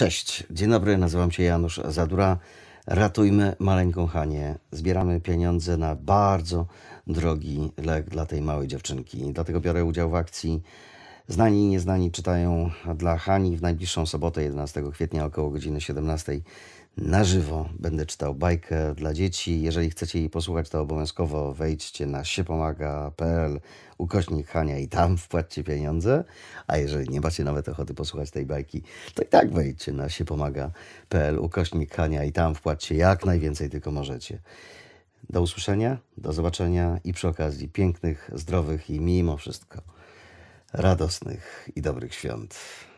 Cześć, dzień dobry, nazywam się Janusz Zadura. Ratujmy maleńką Hanię. Zbieramy pieniądze na bardzo drogi lek dla tej małej dziewczynki. Dlatego biorę udział w akcji Znani i nieznani czytają dla Hani w najbliższą sobotę 11 kwietnia około godziny 17 na żywo. Będę czytał bajkę dla dzieci. Jeżeli chcecie jej posłuchać, to obowiązkowo wejdźcie na siepomaga.pl ukośnik Hania i tam wpłaccie pieniądze. A jeżeli nie macie nawet ochoty posłuchać tej bajki, to i tak wejdźcie na siepomaga.pl ukośnik Hania i tam wpłaccie jak najwięcej tylko możecie. Do usłyszenia, do zobaczenia i przy okazji pięknych, zdrowych i mimo wszystko radosnych i dobrych świąt.